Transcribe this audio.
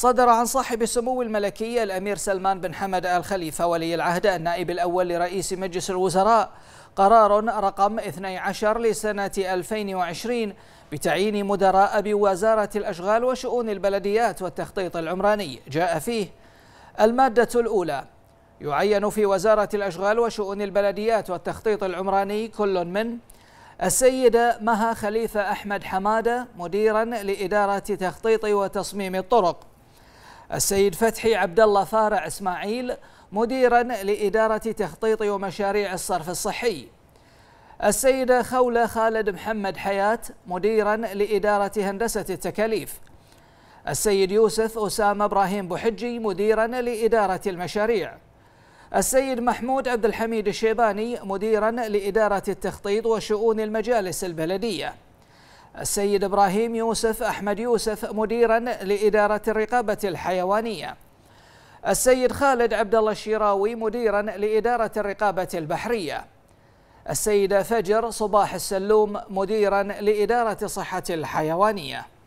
صدر عن صاحب السمو الملكية الأمير سلمان بن حمد آل خليفة ولي العهد النائب الأول لرئيس مجلس الوزراء قرار رقم 12 لسنة 2020 بتعيين مدراء بوزارة الأشغال وشؤون البلديات والتخطيط العمراني جاء فيه المادة الأولى يعين في وزارة الأشغال وشؤون البلديات والتخطيط العمراني كل من السيدة مها خليفة أحمد حمادة مديرا لإدارة تخطيط وتصميم الطرق السيد فتحي عبد الله فارع اسماعيل مديرا لإدارة تخطيط ومشاريع الصرف الصحي السيدة خولة خالد محمد حياة مديرا لإدارة هندسة التكاليف السيد يوسف أسامة إبراهيم بوحجي مديرا لإدارة المشاريع السيد محمود عبد الحميد الشيباني مديرا لإدارة التخطيط وشؤون المجالس البلدية السيد إبراهيم يوسف أحمد يوسف مديرا لإدارة الرقابة الحيوانية السيد خالد عبد الله الشيراوي مديرا لإدارة الرقابة البحرية السيدة فجر صباح السلوم مديرا لإدارة صحة الحيوانية